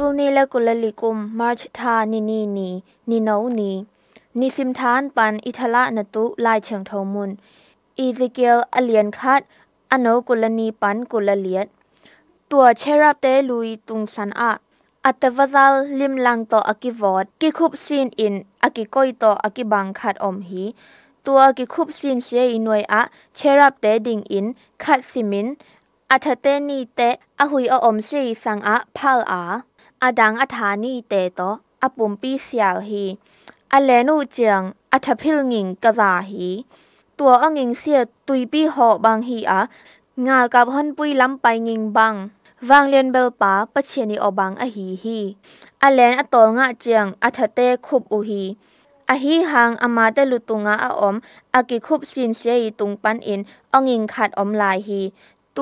ปูนีละกุลลิกุมมาร์ชทานินีนี นิโนนี นิสิมทานปัน อิทละนตุลายเชิงทมุนอีซิเกล อเลียนคัดอโนกุลนีปัน กุลเลียด ตัวเชรับเตลุยตุงสันอะอัตวซาลลิมลังต่ออากิวอดกิคุบซีนอินอากิก้อยต่ออากิบังขัดอมหีตัวกิคุบซีนเสียอินวยอะเชรับเตดิงอินขัดซิมินอัตเตนีเตอหุยออมซีสังอะพัลอาอดังอธานีเตโตอปุมปีเสียลฮีอเลนูเจียง อัฐพิลงิงกะจาฮีตัวอ่งิงเสียตุยปีหอบางฮีอะงากับฮอนปุยล้ำไปงิงบังวางเลียนเบลปาปะเชนีอบังอฮีฮีอเลนอตองะเจียงอัฐเตคุบอุฮีอฮีหางอมาเตลุตุงะออมอากิคุบซินเซียตุงปันอินอ่งิงขัดอมลายฮี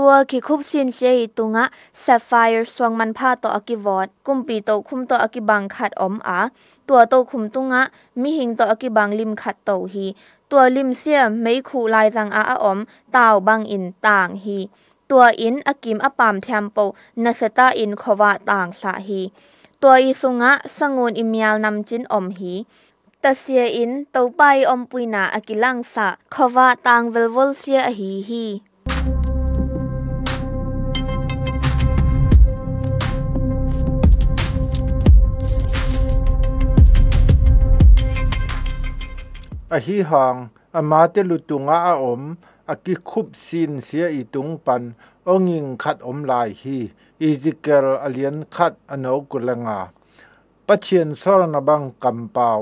ตัวขีคุบซินเสตุงะแซฟไฟร์สวงมันผ้าต่ออากิวอดกุมปีโตคุมต่ออากิบังขัดอมอาตัวโตคุมตุงะมิหิงต่ออากิบังลิมขัดโตฮีตัวลิมเสียมไม่ขู่ลายจังอาออมต่าบังอินต่างฮีตัวอินอากิมอปามเทมโปนาเซตาอินควาต่างสาฮีตัวอีสุงะสงวนอิมยาลนำจินอมฮีตเสียอินเตาไปอมปุยนาอากิลังสะควาต่างเวลวลเสียฮีฮีอะฮีหองอะมาเตลุตุงอาออมอะกิคุบซินเสียอีตุงปันอองิงคัดออมลายฮีอีซิเกลอะเลียนคัดอโนกุลงาปะเชียนซรนบังกัปาว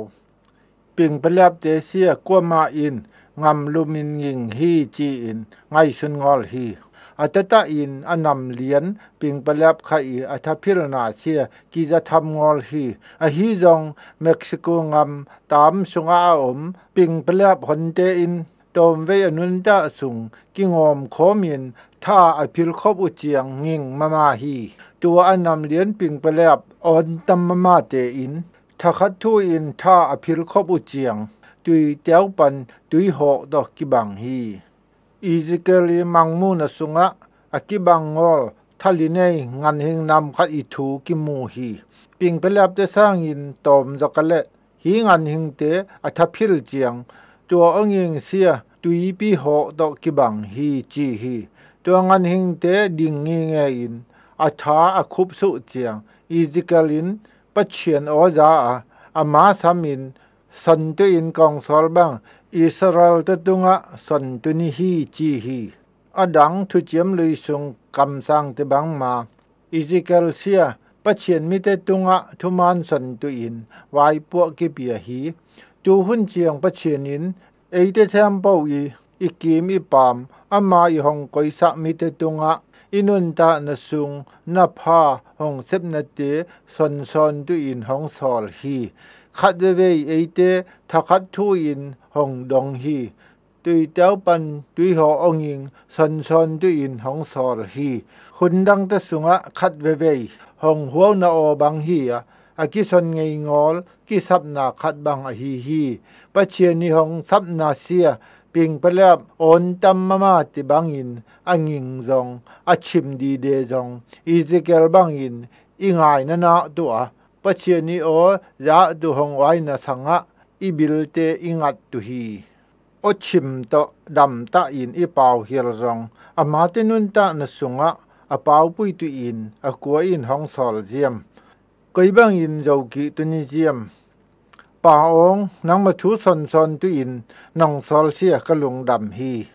ปิงปะลบเตเสียกัวมาอินงัลุมินยิงฮีจีอินไงุนงอลฮีอัตตะอินอนำเลียนปิงปลับขะออัทพิรนาเชียกีจะทำงอลฮีอฮีจงเม็กซิโกงำตามสงอาอมปิงปลับหนเตอินตอมเวอนุนตะสุงกิงอมขอมินท่าอภิลคบอุเจียงงิงมามาฮีตัวอนำเลียนปิงปลับออนตัมมามาเตอินทักทูอินท่าอภิลคบอุเจียงตุยเตียวปันตุยหอกดอกกิบังฮี Ezekiel mangmu na sunga akibangol thalinei ngan hing nam kha i thu ki mu hi ping pelap te sang in tom zakale hi ngan hing te atha phil chiang to anging sia tui pi ho do ki bang hi chi hi to ngan hing te ding ngi nge in atha akhup su chiang Ezekiel in pachian o za ama samin san te in kong sol bang อิสราเอลตตดงะสันตุนิฮีจีฮีอดังทุจิยมลุยสงกำสังตบังมาอิสิเกลเซียปะเชียนมิเตตุงะทุมานสันตุอินวายปวกิเบียฮีจูหุ่นเจียงปะเชียนินเอเตเทมเปาอีอิกิมอีปามอามาอิหงกอยสักมิเตตุงะอินุนตานสุงนาพาหงเซบนาเตสนสันตุอินหงสอลฮีขัดเวยเอเตทักัดทูอินของดงฮีตุยเต้าปันตุยหอองยิงสันสันตุยอินของสอลฮีคุณดังตะสุงะคัดเวเวของหัวนาอบังฮีอะอากิสันไงงอลกิสับนาคัดบังอฮีฮีปะเชียนิของสับนาเสียปิงปะเลบโอนตัมมามาติบังอินอังิงจงอาชิมดีเดจงอิสเกลบังอินอิงายนานาตัวปะเชียนิโอยะดูหงไว้นาสังะ ibilte ingat tu hi o chim to dam ta in i pau hil rong ama te nun ta na sunga a pau pui tu in a ko in hong sol jiam koi bang in zo ki tu ni jiam pa ong nang ma thu son son tu in nong sol sia ka lung dam hi